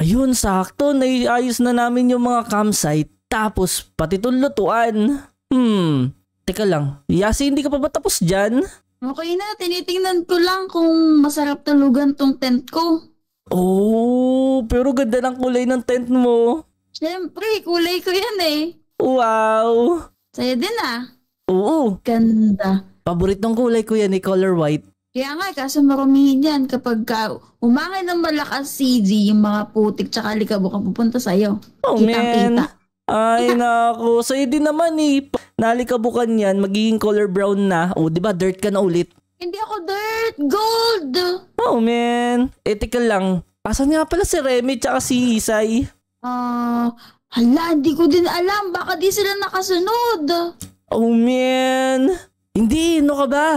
Ayun, sakto. Naiayos na namin yung mga campsite. Tapos, pati itong lutuan. Hmm, teka lang. Yasi, hindi ka pa ba tapos dyan? Okay na, tinitingnan ko lang kung masarap tulugan tong tent ko. Oh, pero ganda ng kulay ng tent mo. Siyempre, kulay ko yan eh. Wow! Sa'yo din ah. Oo. Ganda. Paboritong kulay ko yan eh, color white. Kaya nga, eh, kaso marumihin yan kapag ka umangay ng malakas CG, yung mga putik tsaka likabok ang pupunta sa'yo. Oh, Kitang-kita. Kita. Ay, nako. Sa'yo din naman eh. Nalikabukan yan, magiging color brown na. O, oh, di ba? Dirt ka na ulit. Hindi ako dirt. Gold! Oh, man. Ethical eh, lang. Asan nga pala si Remy tsaka si Isay? Ah, uh, hala, hindi ko din alam. Baka di sila nakasunod. Oh, man. Hindi, no ka ba?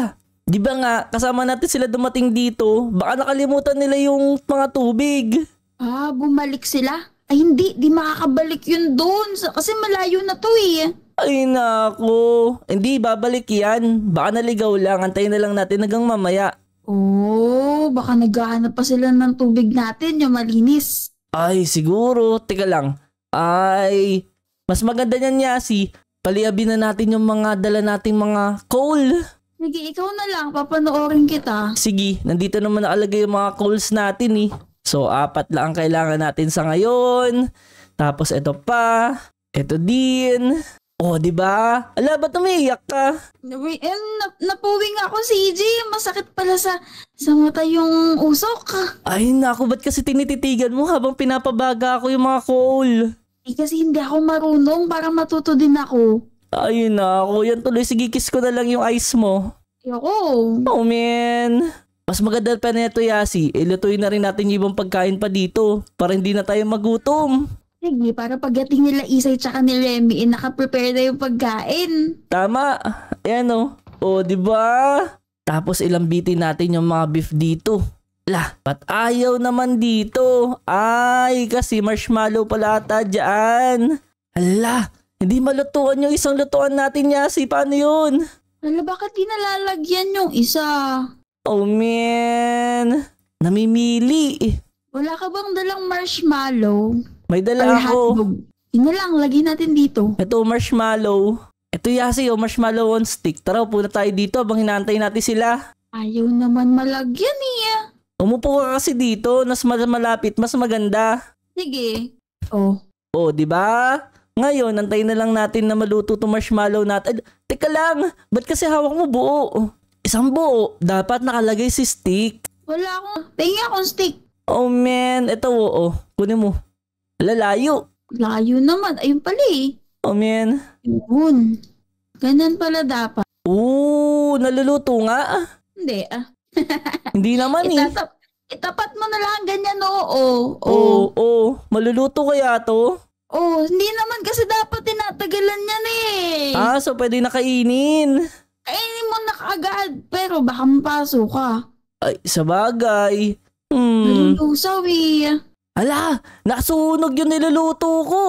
Di ba nga, kasama natin sila dumating dito, baka nakalimutan nila yung mga tubig. Ah, bumalik sila? Ay hindi, di makakabalik yun doon kasi malayo na to eh. Ay nako, hindi babalik yan. Baka naligaw lang, antayin na lang natin hanggang mamaya. Oo, oh, baka naghahanap pa sila ng tubig natin yung malinis. Ay siguro, teka lang. Ay, mas maganda niyan Yasi. Paliabin na natin yung mga dala nating mga coal. Sige, ikaw na lang. Papanoorin kita. Sige, nandito naman nakalagay yung mga calls natin eh. So, apat lang ang kailangan natin sa ngayon. Tapos, ito pa. Ito din. Oh, di ba? Ala, ba't umiiyak ka? Wait, eh, nap- napuwing ako si EJ. Masakit pala sa, sa mata yung usok. Ay, naku, ba't kasi tinititigan mo habang pinapabaga ako yung mga call? Eh, kasi hindi ako marunong para matuto din ako. Ay na, yan tuloy. Sige, kiss ko na lang yung eyes mo. Yoko. Oh man. Mas maganda pa na ito, Yasi. Ilutuin eh, na rin natin yung ibang pagkain pa dito para hindi na tayo magutom. Sige, para pagdating nila Isay tsaka ni Remy, eh, nakaprepare na yung pagkain. Tama. Ayan o. Oh. O, oh, di ba? Tapos ilambitin natin yung mga beef dito. Lah, ba't ayaw naman dito? Ay, kasi marshmallow pala ata dyan. Hala, hindi malutuan yung isang lutuan natin, Yasi. Paano yun? Wala, bakit di nalalagyan yung isa? Oh, man. Namimili. Wala ka bang dalang marshmallow? May dala Or ako. Hotdog? na lang, lagi natin dito. Ito, marshmallow. Ito, Yasi, oh, marshmallow on stick. Tara, puna tayo dito habang hinantay natin sila. Ayaw naman malagyan, niya. Eh. Umupo ka kasi dito. Mas malapit, mas maganda. Sige. Oh. Oh, di ba? Ngayon, antayin na lang natin na maluto itong marshmallow natin. Teka lang, ba't kasi hawak mo buo? Isang buo. Dapat nakalagay si stick. Wala akong, pahingi akong stick. Oh man, ito oo. Oh. Kunin mo. Lalayo. Layo naman. Ayun pala eh. Oh man. Yun. Ganun pala dapat. Oo, naluluto nga. Hindi ah. Hindi naman Itatap- eh. Itapat mo na lang ganyan oo. Oo, oo. oo. Maluluto kaya to? Oh, hindi naman kasi dapat tinatagalan yan eh. Ah, so pwede na Kainin Kainin mo na kagad, pero baka mapaso ka. Ay, sabagay. Hmm. Nalulusaw eh. Ala, nasunog yung niluluto ko.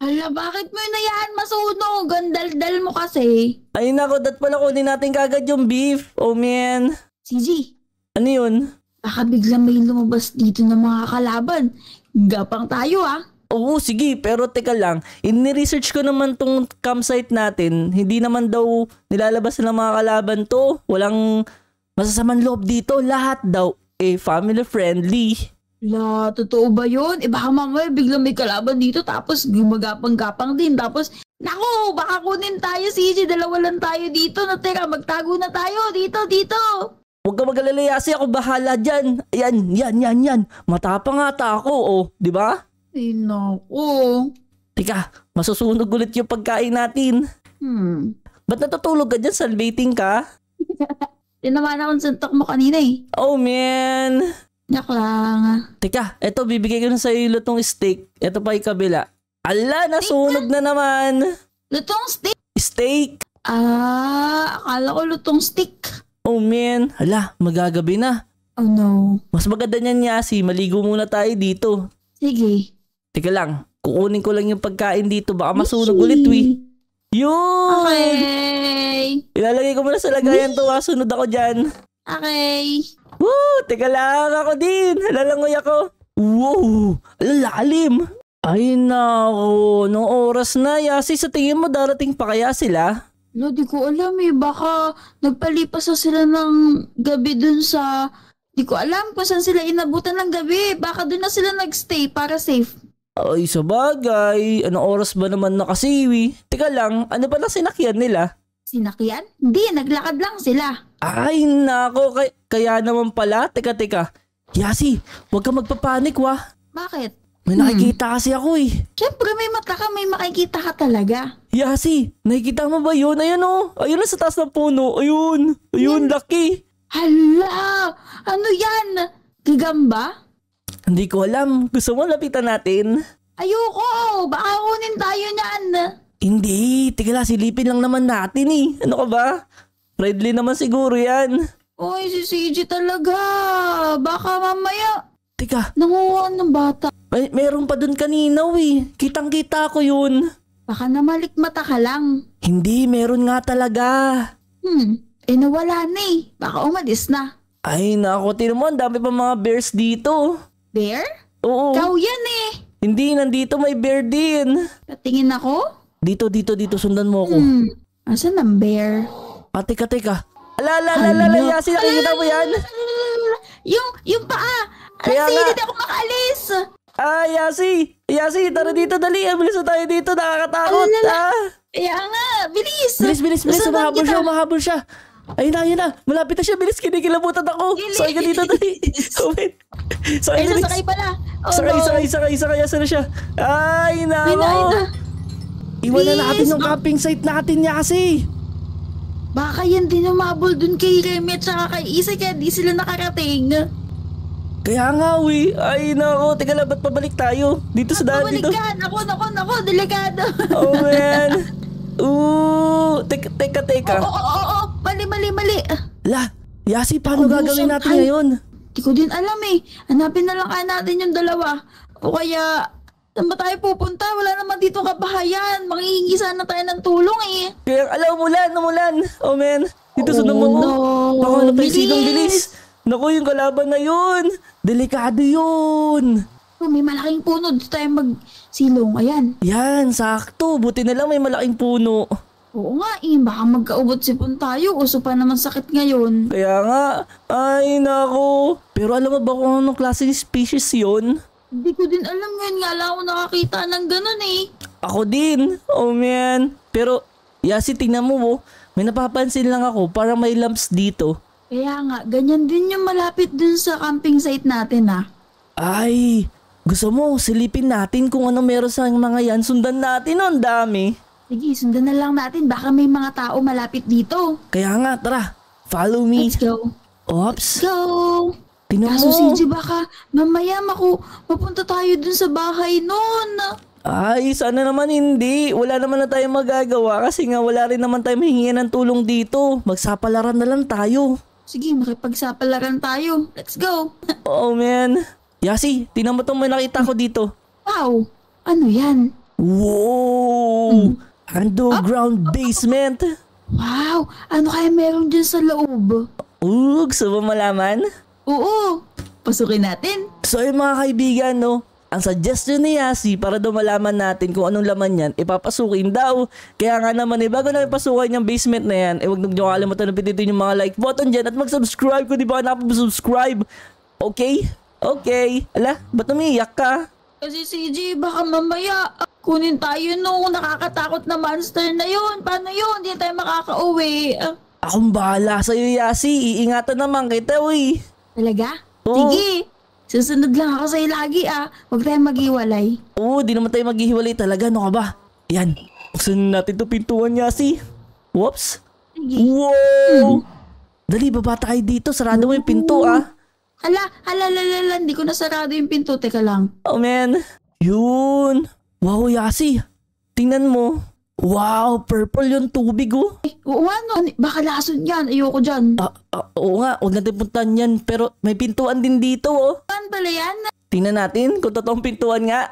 Ala, bakit mo inayaan masunog? Ang daldal mo kasi. Ay nako, dat pala kunin natin kagad yung beef. Oh man. CG. Ano yun? Baka bigla may lumabas dito ng mga kalaban. Gapang tayo ah. Oo, sige, pero teka lang, in-research ko naman tong campsite natin, hindi naman daw nilalabas ng mga kalaban to, walang masasamang loob dito, lahat daw, eh, family friendly. La, totoo ba yun? Eh baka mamaya biglang may kalaban dito tapos gumagapang-gapang din. Tapos, nako, baka kunin tayo si Izzy, dalawa lang tayo dito. Na teka, magtago na tayo dito, dito. Huwag ka magalala, Yasi. Ako bahala dyan. Yan, yan, yan, yan. Matapang ata ako, oh. Di ba? Sino? Oo. Teka, masusunog ulit yung pagkain natin. Hmm. Ba't natutulog ka dyan? Salvating ka? Tinamaan akong suntok mo kanina eh. Oh man! Yak lang. Teka, eto bibigay ko na sa'yo yung lutong steak. Eto pa yung kabila. Ala, nasunog na naman! Lutong steak? Steak! Ah, akala ko lutong steak. Oh man, ala, magagabi na. Oh no. Mas maganda niyan, Yasi. Maligo muna tayo dito. Sige. Teka lang, kukunin ko lang yung pagkain dito. Baka masunog ulit, we. Yun! Okay. Ilalagay ko muna sa lagayan to. Ha? Ah. Sunod ako dyan. Okay. Woo! Teka lang, ako din. Lalangoy ako. Wow! Lalalim! Ay nako, no oras na Yasi, sa tingin mo darating pa kaya sila? No, di ko alam eh. Baka nagpalipas na sila ng gabi dun sa... Di ko alam kung saan sila inabutan ng gabi. Baka dun na sila nagstay para safe. Ay, sabagay. Ano oras ba naman nakasiwi? Teka lang, ano ba lang sinakyan nila? Sinakyan? Hindi, naglakad lang sila. Ay, nako. Kay kaya naman pala. Teka, teka. Yasi, huwag ka magpapanik, wa. Bakit? May hmm. nakikita kasi ako eh. Siyempre, may mata ka, may makikita ka talaga. Yasi, nakikita mo ba yun? Ayan o. Oh. Ayun na sa taas ng puno. Ayun. Ayun, Yan. laki. Hala! Ano yan? Gigamba? Hindi ko alam. Gusto mo lapitan natin? Ayoko! Baka kunin tayo niyan! Hindi. Tigala, silipin lang naman natin eh. Ano ka ba? Friendly naman siguro yan. Uy, si CJ talaga. Baka mamaya... Teka. Nanguha ng bata. May, meron pa dun kanina eh. Kitang-kita ko yun. Baka mata ka lang. Hindi, meron nga talaga. Hmm, eh nawala na eh. Baka umalis na. Ay nako, tinan mo, dami pa mga bears dito. Bear? Oo. Ikaw yan eh. Hindi, nandito may bear din. Patingin ako? Dito, dito, dito. Sundan mo ako. Hmm. Asan ang bear? Ah, teka, teka. Ala, ala, ala, ala, ala, Yasin, nakikita mo yan? Yung, yung paa. Alas, hindi ako makaalis. Ah, Yasi! Yasi, tara dito, dali. Ah, bilis na tayo dito, nakakatakot. Alala. Ah. Kaya nga, bilis. Bilis, bilis, bilis. Umahabol siya, umahabol siya. Ayun na, ayun na. Malapit na siya. Bilis, kinikilabutan ako. Saan ka dito, dali. Comment. Sakay na, sakay pala. Oh, sakay, no. sakay, sakay, sakay. Asa na siya? Ay, na, ay, na. Iwan na natin yung camping site natin niya kasi. Baka yan din umabol dun kay Remy at saka kay Isa kaya di sila nakarating. Kaya nga, we. Ay, nako. Teka lang, ba't pabalik tayo? Dito sa daan dito. Pabalikan. Ako, nako, nako. Delikado. Oh, man. Ooh. Teka, teka, teka. Oo, oh, oo, oh, oo. Oh, oh. Mali, mali, mali. La, Yasi, paano oh, gagawin natin ay. ngayon? Di ko din alam eh. Hanapin na lang kaya natin yung dalawa. O kaya, saan ba tayo pupunta? Wala naman dito kabahayan. Makihingi sana tayo ng tulong eh. Kaya alam, umulan, umulan. Oh man, dito sa naman mo. Oh, Baka ano tayo sigang bilis. Naku, yung kalaban na yun. Delikado yun. Oh, may malaking puno. Dito tayo magsilong. Ayan. Yan, sakto. Buti na lang may malaking puno. Oo nga eh, baka magkaubot sipon tayo, uso pa naman sakit ngayon. Kaya nga, ay nako. Pero alam mo ba kung anong klase ng species yon? Hindi ko din alam ngayon nga lang ako nakakita ng ganun eh. Ako din, oh man. Pero, Yasi, tingnan mo mo, oh. may napapansin lang ako, parang may lumps dito. Kaya nga, ganyan din yung malapit dun sa camping site natin ah. Ay, gusto mo, silipin natin kung ano meron sa mga yan, sundan natin, oh, ang dami. Sige, sundan na lang natin. Baka may mga tao malapit dito. Kaya nga, tara. Follow me. Let's go. Oops. Let's go. Tinan Kaso, mo. baka mamaya maku mapunta tayo dun sa bahay noon. Ay, sana naman hindi. Wala naman na tayong magagawa kasi nga wala rin naman tayong mahingi ng tulong dito. Magsapalaran na lang tayo. Sige, makipagsapalaran tayo. Let's go. oh, man. Yasi, tinan mo itong may nakita ko dito. Wow! Ano yan? Wow! Mm. Underground basement? Wow! Ano kaya meron dyan sa loob? Oo, gusto mo malaman? Oo! Pasukin natin! So yung mga kaibigan, no? Ang suggestion ni Yasi para daw malaman natin kung anong laman yan, ipapasukin daw. Kaya nga naman eh, bago na ipasukin yung basement na yan, eh huwag nyo kalimutan na pindutin yung mga like button dyan at mag-subscribe kung di ba nakapag-subscribe. Okay? Okay. Ala, ba't umiiyak ka? Kasi CJ, baka mamaya kunin tayo nung nakakatakot na monster na yun. Paano yun? Hindi tayo makaka makakauwi. Uh, Akong bahala sa'yo, Yasi. Iingatan naman kita, uy. Talaga? Oo. Sige. Susunod lang ako sa'yo lagi, ah. Huwag tayong maghiwalay. Oo, di naman tayo maghiwalay talaga. no ka ba? Yan. Buksan natin to pintuan, Yasi. Whoops. Sige. Wow! Hmm. Dali, baba tayo dito. Sarado mo yung pinto, ah. Hala, hala, hala, hala. Hindi ko na sarado yung pinto. Teka lang. Oh, man. Yun. Wow, Yasi! Tingnan mo! Wow, purple yung tubig oh! Ay, ano? baka lason yan, ayoko dyan. Ah, ah, oo nga, huwag natin puntan yan, pero may pintuan din dito oh. Saan pala yan? Tingnan natin kung totoong pintuan nga.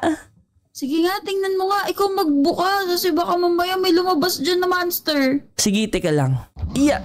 Sige nga, tingnan mo nga, ikaw magbuka kasi baka mamaya may lumabas dyan na monster. Sige, teka lang. Iya! Yeah.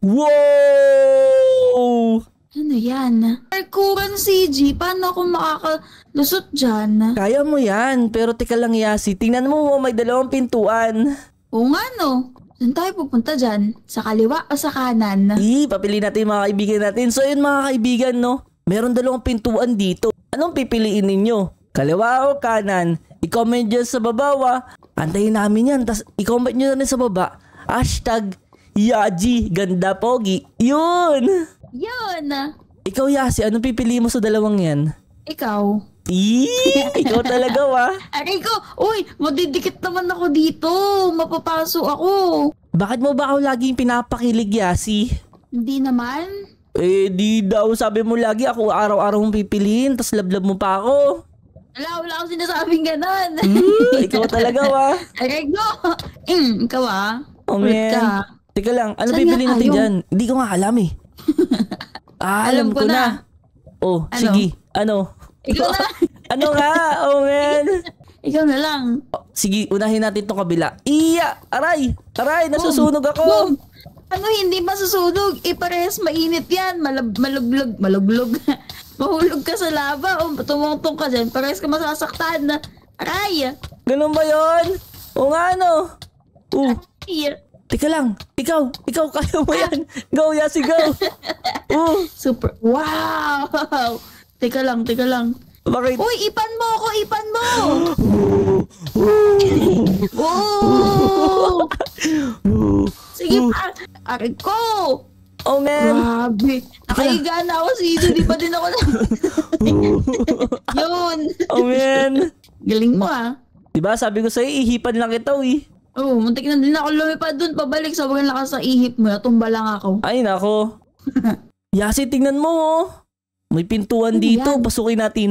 Wow! Ano yan? Parkuran CG, paano ako makakalusot dyan? Kaya mo yan, pero tika lang Yasi, tingnan mo oh, may dalawang pintuan. O nga no. Saan tayo pupunta dyan? Sa kaliwa o sa kanan? Eh, papili natin mga kaibigan natin. So yun mga kaibigan, no? Meron dalawang pintuan dito. Anong pipiliin ninyo? Kaliwa o kanan? I-comment dyan sa baba, wa. Antayin namin yan. Tapos i-comment nyo na rin sa baba. Hashtag Yaji Ganda Pogi. Yun! Yun! Ikaw, Yasi, anong pipili mo sa dalawang yan? Ikaw. Eee, ikaw talaga, wa? Aray ko, uy, madidikit naman ako dito. Mapapaso ako. Bakit mo ba ako laging pinapakilig, Yasi? Hindi naman. Eh, di daw sabi mo lagi ako araw-araw mong pipiliin, tas lablab mo pa ako. Wala, wala akong sinasabing ganun. Mm, ikaw talaga, wa? Aray ko. Mm, ikaw, ah. Oh, man. Ka. Teka lang, ano Saan pipili natin tayo? dyan? Hindi ko nga alam eh ah, alam, alam ko, ko na. na. Oh, ano? sige. Ano? Ikaw na. ano nga? Oh, man. Ikaw na lang. Oh, sige, unahin natin itong kabila. Iya! Aray! Aray! Nasusunog ako! Boom! Ano hindi masusunog? Eh parehas mainit yan. Malab maluglog. Maluglog. Mahulog ka sa lava o oh, tumungtong ka dyan. Parehas ka masasaktan na. Aray! Ganun ba yon? O nga no? Uh. Aray! Teka lang, ikaw, ikaw, kaya mo yan. Go, Yasi, go. Oh. Super. Wow! Teka lang, teka lang. Bakit? Uy, ipan mo ako, ipan mo! oh! Sige pa, akin ko! Oh, man. Grabe. Nakahiga na ako si Ido, di pa din ako na. Yun. Oh, man. Galing mo, ah. Diba, sabi ko sa'yo, ihipan lang ito, eh. Oo, oh, muntik na din ako lumipad dun, pabalik. Sobrang lakas sa ihip mo, natumba lang ako. Ay, nako. Yasi, tingnan mo, oh. May pintuan ano dito, yan? pasukin natin.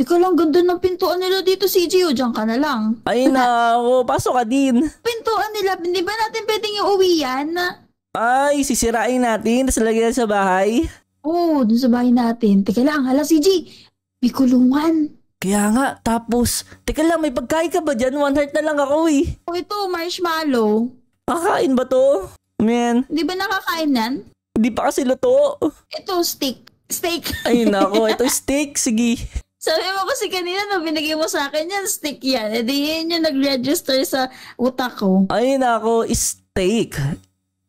Teka lang, ganda ng pintuan nila dito, CJ. O, oh, dyan ka na lang. Ay nako, pasok ka din. Pintuan nila, hindi ba natin pwedeng iuwi yan? Ay, sisirain natin, tapos lagyan sa bahay. Oo, oh, dun sa bahay natin. Teka lang, hala CJ, may kulungan. Kaya nga, tapos, teka lang, may pagkain ka ba dyan? One heart na lang ako eh. Oh, ito, marshmallow. Kakain ba to? Man. Di ba nakakain nan? Hindi pa kasi luto. Ito, steak. Steak. Ay nako, ito steak. Sige. Sabi mo kasi kanina nung binigay mo sa akin yan, steak yan. E di yun yung nag-register sa utak ko. Ay nako, steak.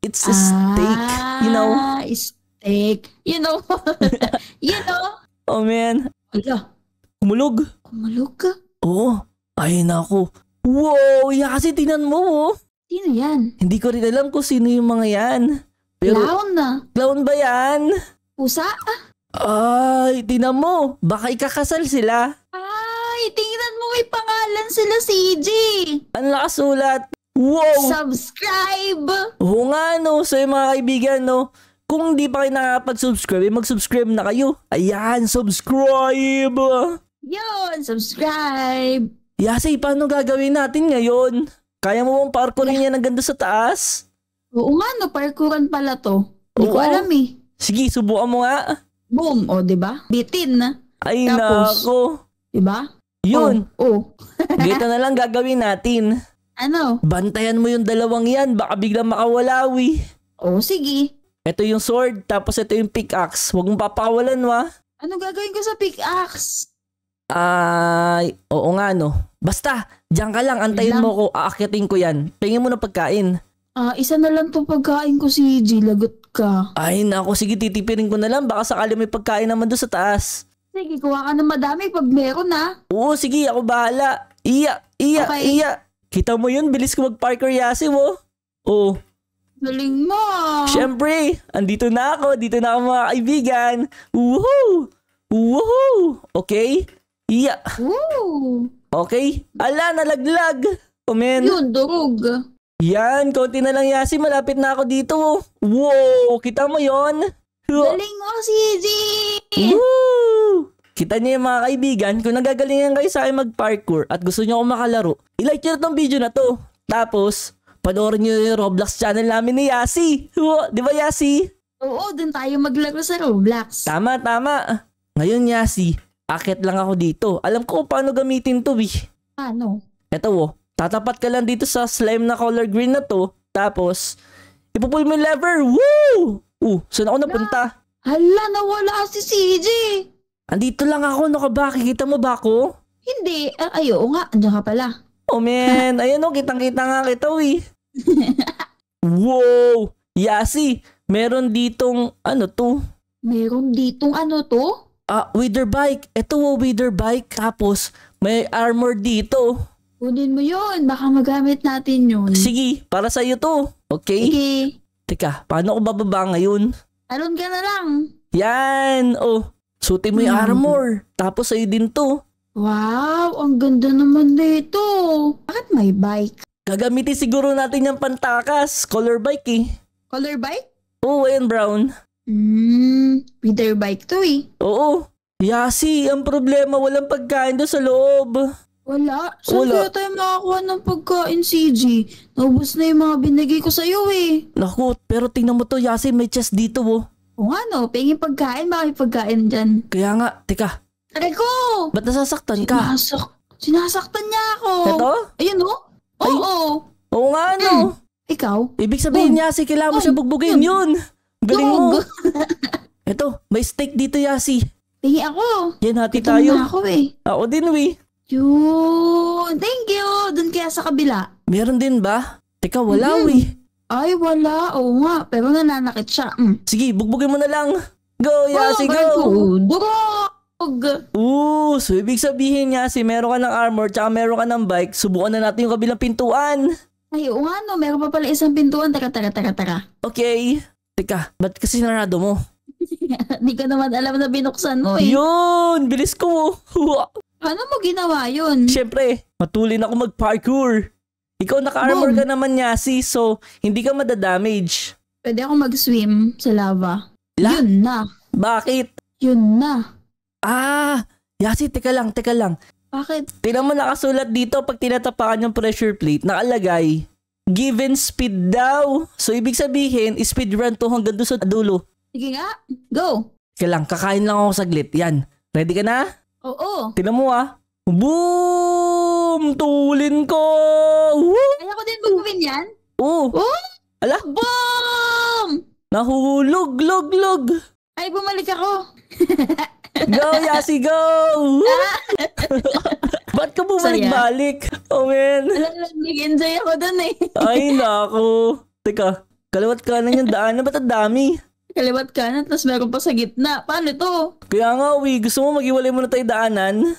It's a ah, steak. You ah, know? Steak. You know? you know? Oh man. Ala, Kumulog. Kumulog ka? Oo. Ay nako. Wow, ya kasi tinan mo. Oh. Sino yan? Hindi ko rin alam kung sino yung mga yan. Pero, clown na. Clown ba yan? Pusa? Ay, tinan mo. Baka ikakasal sila. Ay, tingnan mo may pangalan sila CJ. Ang lakas ulat. Wow! Subscribe! Oo nga no, so yung mga kaibigan no, kung hindi pa kayo nakapag-subscribe, mag-subscribe na kayo. Ayan, subscribe! Yun! Subscribe! Yasay, paano gagawin natin ngayon? Kaya mo bang parkourin yan ng ganda sa taas? Oo nga, no. Parkouran pala to. Hindi ko alam eh. Sige, subukan mo nga. Boom! O, oh, ba? Diba? Bitin na. Ay, Tapos, nako. Diba? Yun. Oo. Oh, oh. Gito na lang gagawin natin. Ano? Bantayan mo yung dalawang yan. Baka biglang makawalawi. Oo, oh, sige. Ito yung sword, tapos ito yung pickaxe. Huwag mong papawalan, wa. Ano gagawin ko sa pickaxe? Ay, oo nga no. Basta, diyan ka lang, antayin lang. mo ko, aakyatin ko yan. Tingin mo na pagkain. Ah, uh, isa na lang tong pagkain ko si G, lagot ka. Ay nako, sige titipirin ko na lang, baka sakali may pagkain naman doon sa taas. Sige, kuha ka ng madami pag meron na. Ah. Oo, sige, ako bahala. Iya, iya, okay. iya. Kita mo yun, bilis ko mag-parker yasi mo. Oo. Oh. Oh. Galing mo! Siyempre, andito na ako, dito na ako mga kaibigan. Woohoo! Woohoo! Okay? Iya. Ooh. Okay. Ala, nalaglag. Kumin. Yun, durog. Yan, konti na lang Yasi. Malapit na ako dito. Wow, kita mo yon. Galing mo si Eugene! Woo! Kita niyo yung mga kaibigan, kung nagagalingan kayo sa akin mag-parkour at gusto niyo akong makalaro, ilike niyo na tong video na to. Tapos, panoorin niyo yung Roblox channel namin ni Yasi. Di ba Yasi? Oo, dun tayo maglaro sa Roblox. Tama, tama. Ngayon Yasi, Akit lang ako dito. Alam ko paano gamitin to, bi. Eh. Paano? Ito, oh. Tatapat ka lang dito sa slime na color green na to. Tapos, ipupull mo yung lever. Woo! Uh, saan ako napunta? Hala, nawala si CJ. Andito lang ako. Ano ka ba? Kikita mo ba ako? Hindi. Ay, ay nga. Andiyan ka pala. Oh, man. Ayan Oh, Kitang-kita nga kita, we. wow! Yasi, meron ditong ano to? Meron ditong ano to? Ah, their bike. Ito with their bike. Tapos, may armor dito. Kunin mo yun. Baka magamit natin yun. Sige, para sa'yo to. Okay? Sige. Teka, paano ko bababa ngayon? Aron ka na lang. Yan! Oh, suti mo yung hmm. armor. Tapos sa'yo din to. Wow, ang ganda naman dito. Bakit may bike? Gagamitin siguro natin yung pantakas. Color bike eh. Color bike? Oo, oh, and brown. Hmm, feeder bike to eh. Oo. Yasi, ang problema walang pagkain doon sa loob. Wala. Saan Wala. kaya tayo makakuha ng pagkain, CG? Naubos na yung mga binigay ko sa'yo eh. Naku, pero tingnan mo to, Yasi, may chest dito oh. O nga no, pingin pagkain, baka may pagkain dyan. Kaya nga, teka, Aray ko! ba't nasasaktan ka? Sinasak- sinasaktan niya ako. Ito? Ayun oh. Oo. Ay- Oo. Oo nga no. Hmm. Ikaw? Ibig sabihin, Yun. Hmm. Yasi, kailangan mo Yun. Oh, siya bugbugin Yun. yun. Galing mo. Ito, may steak dito, Yasi. Tingi ako. Yan, hati Gutom tayo. ako eh. Ako din, we. Yun. Thank you. Doon kaya sa kabila. Meron din ba? Teka, wala, mm. we. Ay, wala. Oo nga. Pero nananakit siya. Mm. Sige, bugbugin mo na lang. Go, Yasi, oh, go. Durog. Oo, so ibig sabihin, Yasi, meron ka ng armor tsaka meron ka ng bike. Subukan na natin yung kabilang pintuan. Ay, oo nga no. Meron pa pala isang pintuan. Taka, taka, taka, taka. Okay. Teka, ba't kasi narado mo? Hindi ko naman alam na binuksan mo eh. Yun! Bilis ko! ano mo ginawa yun? Siyempre, matulin ako mag-parkour. Ikaw naka-armor ka naman, Yasi, so hindi ka madadamage. Pwede ako mag-swim sa lava. La? Yun na. Bakit? Yun na. Ah! Yasi, teka lang, teka lang. Bakit? Tingnan mo nakasulat dito pag tinatapakan yung pressure plate, nakalagay, given speed daw. So, ibig sabihin, speed run to hanggang doon sa dulo. Sige nga, go. Sige kakain lang ako saglit. Yan. Ready ka na? Oo. Tinan mo ah. Boom! Tulin ko! Woo! Kaya ko din bugawin yan? Oo. Oo? Oh! Ala? Boom! Nahulog, log, log. Ay, bumalik ako. go, Yasi, go! Ah! Ba't ka bumalik-balik? Oh, man. Alam, nag-enjoy ako dun eh. Ay, naku. Teka, kalawat kanan yung daanan. Ba't ang dami? Kaliwat kanan, tapos meron pa sa gitna. Paano ito? Kaya nga, uwi. Gusto mo mag-iwalay muna tayo daanan?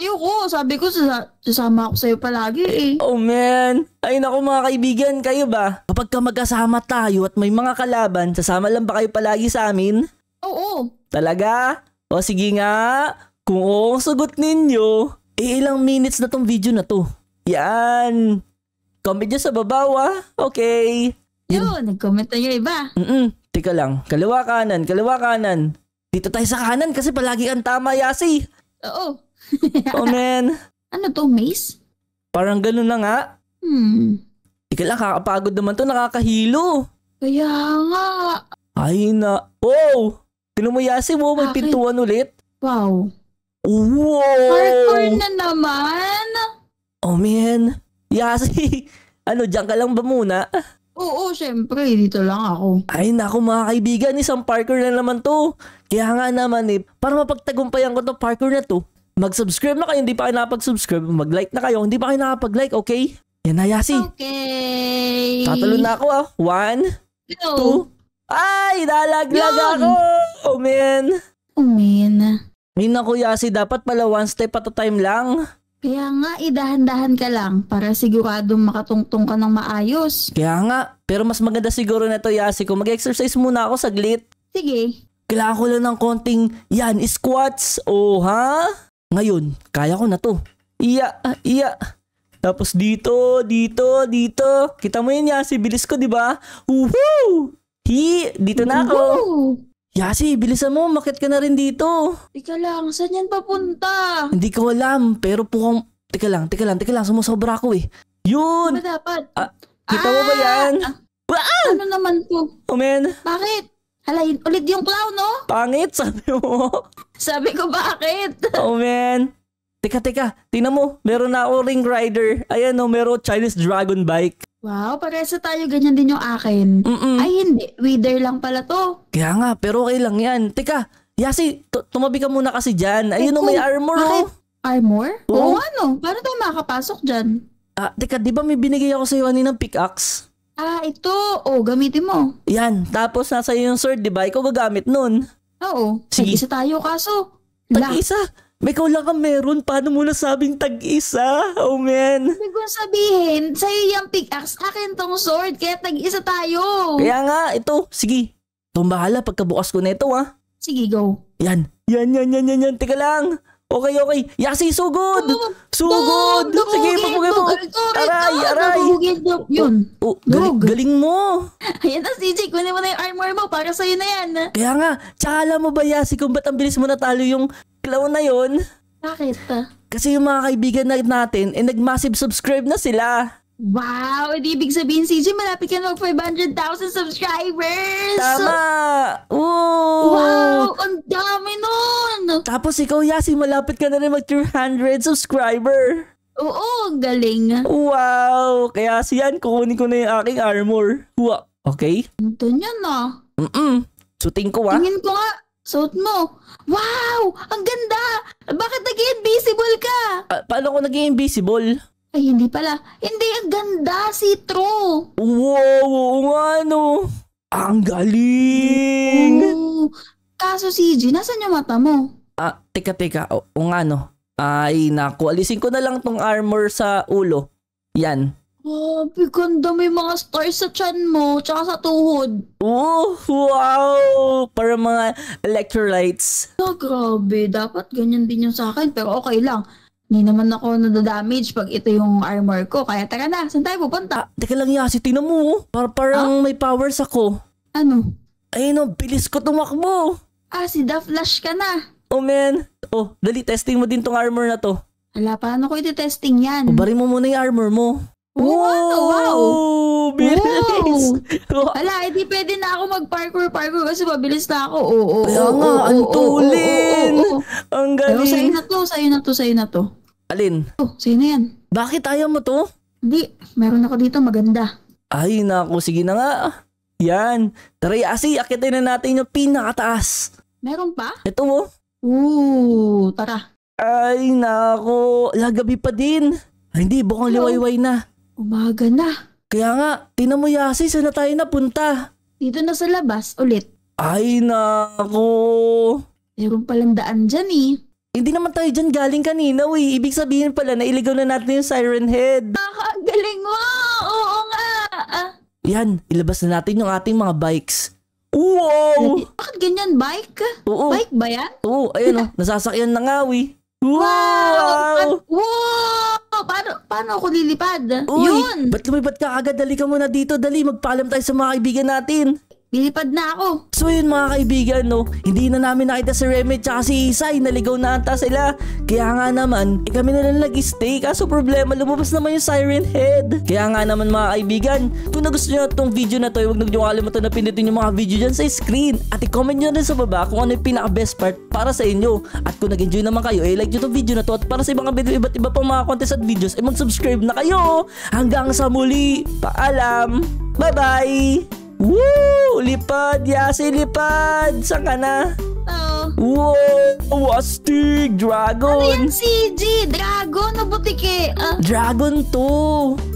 Ayoko. Sabi ko, sasama ako sa'yo palagi eh. Oh man. Ay naku mga kaibigan, kayo ba? Kapag ka magkasama tayo at may mga kalaban, sasama lang ba kayo palagi sa amin? Oo. Talaga? O sige nga, kung oo ang sagot ninyo, eh, ilang minutes na tong video na to. Yan. Comment nyo sa babaw ah. Okay. Yun. Yo, nag-comment na yung iba. Mm-mm. Teka lang. Kaliwa kanan, kaliwa kanan. Dito tayo sa kanan kasi palagi ang tama, Yasi. Oo. oh man. Ano to, maze? Parang ganun lang, nga. Hmm. Teka lang, kakapagod naman to. Nakakahilo. Kaya nga. Ay na. Oh! Tinan mo, Yasi mo. May pintuan ulit. Wow. Whoa! Hardcore na naman! Oh man, Yasi, ano, dyan ka lang ba muna? Oo, syempre, dito lang ako. Ay naku mga kaibigan, isang parkour na naman to. Kaya nga naman eh, para mapagtagumpayan ko to parkour na to, mag-subscribe na kayo, hindi pa kayo nakapag-subscribe, mag-like na kayo, hindi pa kayo nakapag-like, okay? Yan na, Yasi. Okay. Tatalo na ako ah. One, Hello. two, ay, nalaglag Yan. ako! Oh man! Oh man. Yun na kuya, si dapat pala one step at a time lang. Kaya nga, idahan-dahan eh, ka lang para siguradong makatungtong ka ng maayos. Kaya nga, pero mas maganda siguro na to Yasi kung mag-exercise muna ako saglit. Sige. Kailangan ko lang ng konting yan, squats. oh, ha? Ngayon, kaya ko na to. Iya, ah, iya. Tapos dito, dito, dito. Kita mo yun Yasi, bilis ko di ba? Woohoo! Hi, dito na ako. Woohoo! Yasi, bilisan mo, makit ka na rin dito. Teka lang, saan yan papunta? Hindi ko alam, pero pukang... Teka lang, teka lang, teka lang, sumusobra ako eh. Yun! Ano dapat? Ah, kita ah! mo ba ah! yan? Ah! ah! Ano naman to? Oh man. Bakit? Halayin ulit yung clown, no? Pangit, sabi mo. sabi ko, bakit? oh man. Teka, teka, tingnan mo, meron na ako ring rider. Ayan o, no, meron Chinese dragon bike. Wow, parehas tayo. Ganyan din yung akin. Mm-mm. Ay, hindi. Wither lang pala to. Kaya nga, pero okay lang yan. Teka, Yasi, t- tumabi ka muna kasi dyan. Ayun o, oh, may armor o. Oh. Armor? Oo, Oo ano? Paano tayo makakapasok dyan? Ah, teka, di ba may binigay ako sa'yo ani ng pickaxe? Ah, ito. oh, gamitin mo. Yan. Tapos nasa iyo yung sword, di ba? Ikaw gagamit nun. Oo. Sige. Mag-isa tayo kaso. Tag-isa. May ikaw lang kang meron. Paano mo nasabing tag-isa? Oh, man. Hindi ko sabihin, sa'yo yung pickaxe, akin tong sword, kaya tag-isa tayo. Kaya nga, ito. Sige. Tumbahala pagkabukas ko nito, ha? Ah. Sige, go. Yan. Yan, yan, yan, yan, yan. Teka lang. Okay, okay. Yasi, sugod! So sugod! So Sige, papagay mo. Aray, aray! Yun. Oh, oh, galing, galing mo. Ayan na, CJ. Kunin mo na yung armor mo para sa'yo na yan. Kaya nga. Tsaka alam mo ba, Yasi, kung ba't ang bilis mo natalo yung clown na yon. Bakit? Kasi yung mga kaibigan natin, eh nag-massive subscribe na sila. Wow! Hindi ibig sabihin, CJ, malapit ka na mag 500,000 subscribers! Tama! Ooh. Wow! Ang dami nun! Tapos ikaw, Yasi, malapit ka na rin mag 300 subscriber! Oo, galing! Wow! Kaya siyan, kukunin ko na yung aking armor. Huwa, okay? Ito niya ah. Mm-mm. Suting ko ah. Tingin ko nga, Suot mo. Wow! Ang ganda! Bakit naging invisible ka? Pa- ah, paano ko naging invisible? Ay, hindi pala. Hindi, ang ganda, si True. Wow, ano? nga Ang galing! Oo. Kaso si G, nasan yung mata mo? Ah, teka, teka. O, o nga no. Ay, naku. Alisin ko na lang tong armor sa ulo. Yan. Oh, ganda may mga stars sa chan mo, tsaka sa tuhod. Oh, wow! Para mga electrolytes. Oh, grabe. Dapat ganyan din yung sa akin, pero okay lang. Hindi naman ako nadadamage pag ito yung armor ko. Kaya tara na, saan tayo pupunta? Ah, teka lang Yasi, tingnan mo. Oh. Para parang ah? may powers ako. Ano? Ayun no, oh. bilis ko tumakbo. Ah, si Da Flash ka na. Oh man. Oh, dali, testing mo din tong armor na to. Ala, paano ko iti-testing yan? O, mo muna yung armor mo. Oh, wow! Wow! Bilis! Wow! Ala, hindi eh, pwede na ako mag-parkour-parkour kasi mabilis na ako. Oo, oo, oo, nga, ang tulin! Ang galing! Pero sa'yo na to, sa'yo na to, sa'yo na to. Alin? Oh, sa'yo na yan. Bakit ayaw mo to? Hindi, meron ako dito maganda. Ay, naku, sige na nga. Yan. Tara, Asi, akitin na natin yung pinakataas. Meron pa? Ito mo. Oh. Ooh, tara. Ay, naku. Lagabi pa din. Ay, hindi, bukong liwayway na. Umaga na. Kaya nga, tinan mo Yasi, saan na tayo napunta? Dito na sa labas ulit. Ay nako. Meron palang daan dyan eh. Hindi naman tayo dyan galing kanina, uy. Ibig sabihin pala, na iligaw na natin yung Siren Head. Ah, galing mo! Oo nga! Ah, Yan, ilabas na natin yung ating mga bikes. Wow! bakit ganyan bike? Oo. Bike ba yan? Oo, ayun o. Oh. Nasasakyan na nga, uy. Wow! wow! Wow! Paano, paano ako lilipad? Uy, Yun! Ba't lumipad ka agad? Dali ka muna dito. Dali, magpaalam tayo sa mga kaibigan natin. Lilipad na ako. So yun mga kaibigan, no, hindi na namin nakita si Remy tsaka si Isay, naligaw na ata sila. Kaya nga naman, eh kami na lang nag-stay kaso problema, lumabas naman yung siren head. Kaya nga naman mga kaibigan, kung nagustuhan nyo itong video na to, eh, huwag nyo kalimutan na pindutin yung mga video dyan sa screen at i-comment nyo rin sa baba kung ano yung pinaka-best part para sa inyo. At kung nag-enjoy naman kayo, eh like nyo itong video na to at para sa ibang video, iba't iba pang mga contest at videos, eh mag-subscribe na kayo. Hanggang sa muli, paalam, bye-bye! Woo! Lipad! Yasi, lipad! Saan ka na? Oo. Wow! Astig! Dragon! Ano yan, CG? Dragon o butike? Uh? Ah. Dragon to!